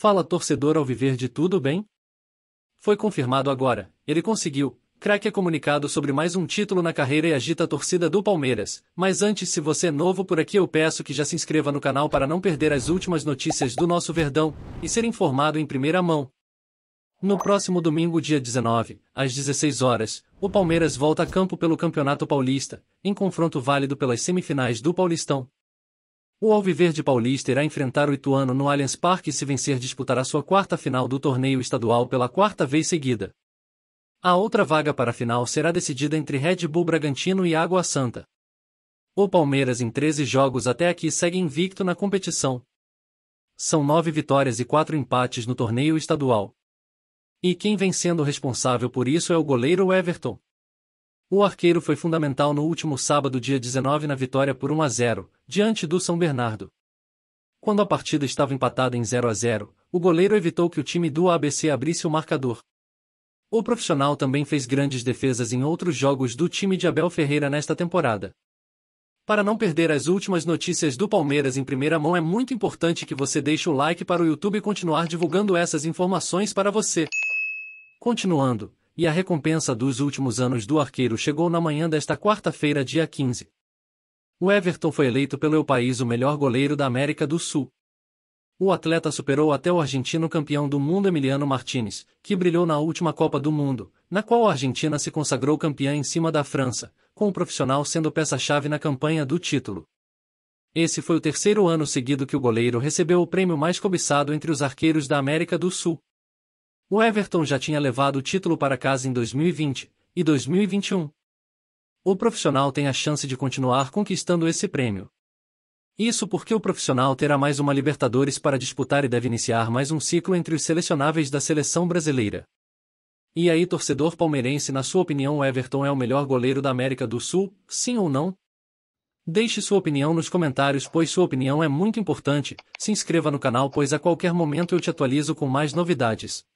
Fala torcedor ao viver de tudo bem? Foi confirmado agora, ele conseguiu. Crack é comunicado sobre mais um título na carreira e agita a torcida do Palmeiras. Mas antes, se você é novo por aqui, eu peço que já se inscreva no canal para não perder as últimas notícias do nosso Verdão e ser informado em primeira mão. No próximo domingo, dia 19, às 16 horas, o Palmeiras volta a campo pelo Campeonato Paulista, em confronto válido pelas semifinais do Paulistão. O Alviverde Paulista irá enfrentar o Ituano no Allianz Parque e se vencer disputará sua quarta final do torneio estadual pela quarta vez seguida. A outra vaga para a final será decidida entre Red Bull Bragantino e Água Santa. O Palmeiras em 13 jogos até aqui segue invicto na competição. São nove vitórias e quatro empates no torneio estadual. E quem vem sendo responsável por isso é o goleiro Everton. O arqueiro foi fundamental no último sábado, dia 19, na vitória por 1 a 0, diante do São Bernardo. Quando a partida estava empatada em 0 a 0, o goleiro evitou que o time do ABC abrisse o marcador. O profissional também fez grandes defesas em outros jogos do time de Abel Ferreira nesta temporada. Para não perder as últimas notícias do Palmeiras em primeira mão, é muito importante que você deixe o like para o YouTube continuar divulgando essas informações para você. Continuando, e a recompensa dos últimos anos do arqueiro chegou na manhã desta quarta-feira, dia 15. O Everton foi eleito pelo El País o melhor goleiro da América do Sul. O atleta superou até o argentino campeão do mundo Emiliano Martinez, que brilhou na última Copa do Mundo, na qual a Argentina se consagrou campeã em cima da França, com o profissional sendo peça-chave na campanha do título. Esse foi o terceiro ano seguido que o goleiro recebeu o prêmio mais cobiçado entre os arqueiros da América do Sul. O Everton já tinha levado o título para casa em 2020 e 2021. O profissional tem a chance de continuar conquistando esse prêmio. Isso porque o profissional terá mais uma Libertadores para disputar e deve iniciar mais um ciclo entre os selecionáveis da seleção brasileira. E aí, torcedor palmeirense, na sua opinião, o Everton é o melhor goleiro da América do Sul, sim ou não? Deixe sua opinião nos comentários, pois sua opinião é muito importante. Se inscreva no canal, pois a qualquer momento eu te atualizo com mais novidades.